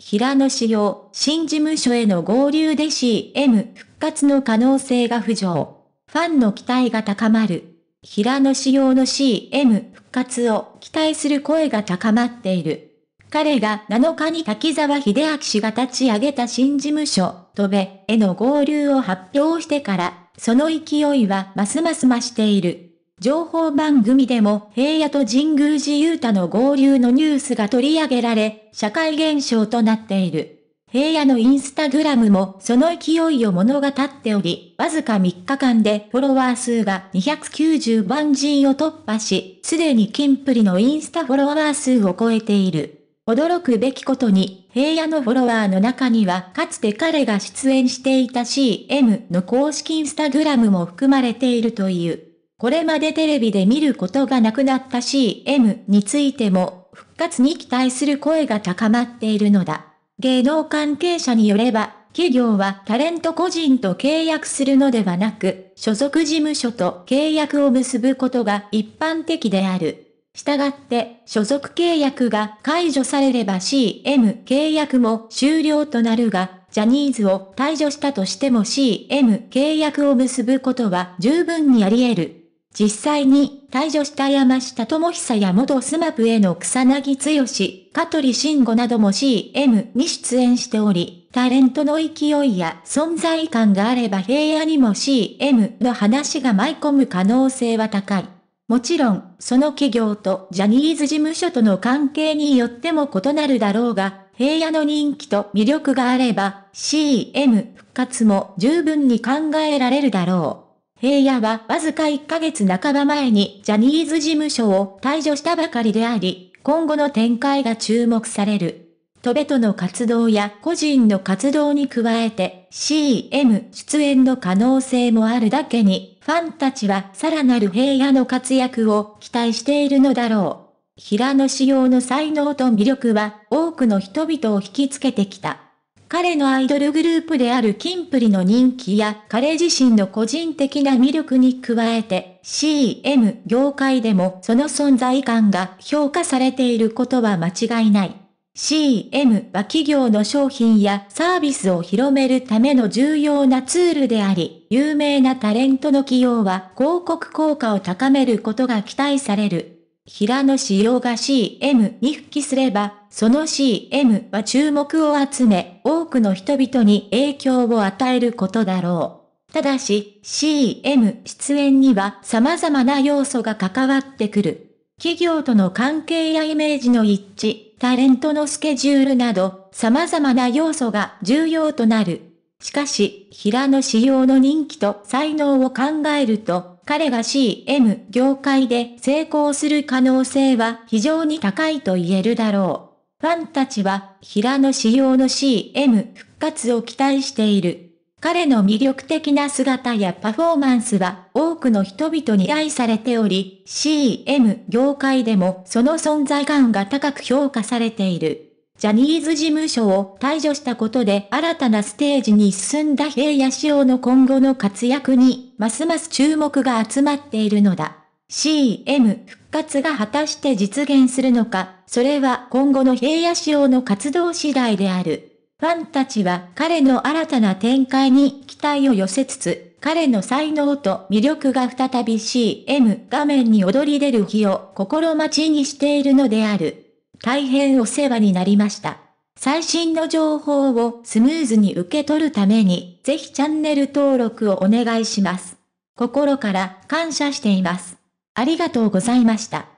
平野紫耀、新事務所への合流で CM 復活の可能性が浮上。ファンの期待が高まる。平野紫耀の CM 復活を期待する声が高まっている。彼が7日に滝沢秀明氏が立ち上げた新事務所、戸部への合流を発表してから、その勢いはますます増している。情報番組でも平野と神宮寺雄太の合流のニュースが取り上げられ、社会現象となっている。平野のインスタグラムもその勢いを物語っており、わずか3日間でフォロワー数が290万人を突破し、すでに金プリのインスタフォロワー数を超えている。驚くべきことに、平野のフォロワーの中には、かつて彼が出演していた CM の公式インスタグラムも含まれているという。これまでテレビで見ることがなくなった CM についても、復活に期待する声が高まっているのだ。芸能関係者によれば、企業はタレント個人と契約するのではなく、所属事務所と契約を結ぶことが一般的である。したがって、所属契約が解除されれば CM 契約も終了となるが、ジャニーズを退場したとしても CM 契約を結ぶことは十分にあり得る。実際に退場した山下智久や元スマップへの草薙剛、香取慎吾なども CM に出演しており、タレントの勢いや存在感があれば平野にも CM の話が舞い込む可能性は高い。もちろん、その企業とジャニーズ事務所との関係によっても異なるだろうが、平野の人気と魅力があれば、CM 復活も十分に考えられるだろう。平野はわずか1ヶ月半ば前にジャニーズ事務所を退所したばかりであり、今後の展開が注目される。トベとの活動や個人の活動に加えて CM 出演の可能性もあるだけに、ファンたちはさらなる平野の活躍を期待しているのだろう。平野仕様の才能と魅力は多くの人々を引きつけてきた。彼のアイドルグループであるキンプリの人気や彼自身の個人的な魅力に加えて CM 業界でもその存在感が評価されていることは間違いない。CM は企業の商品やサービスを広めるための重要なツールであり、有名なタレントの起用は広告効果を高めることが期待される。平野紫耀が CM に復帰すれば、その CM は注目を集め、多くの人々に影響を与えることだろう。ただし、CM 出演には様々な要素が関わってくる。企業との関係やイメージの一致、タレントのスケジュールなど、様々な要素が重要となる。しかし、平野仕様の人気と才能を考えると、彼が CM 業界で成功する可能性は非常に高いと言えるだろう。ファンたちは、平野仕様の CM 復活を期待している。彼の魅力的な姿やパフォーマンスは多くの人々に愛されており、CM 業界でもその存在感が高く評価されている。ジャニーズ事務所を退場したことで新たなステージに進んだ平野仕様の今後の活躍に、ますます注目が集まっているのだ。CM 復活が果たして実現するのか、それは今後の平野仕様の活動次第である。ファンたちは彼の新たな展開に期待を寄せつつ、彼の才能と魅力が再び CM 画面に躍り出る日を心待ちにしているのである。大変お世話になりました。最新の情報をスムーズに受け取るために、ぜひチャンネル登録をお願いします。心から感謝しています。ありがとうございました。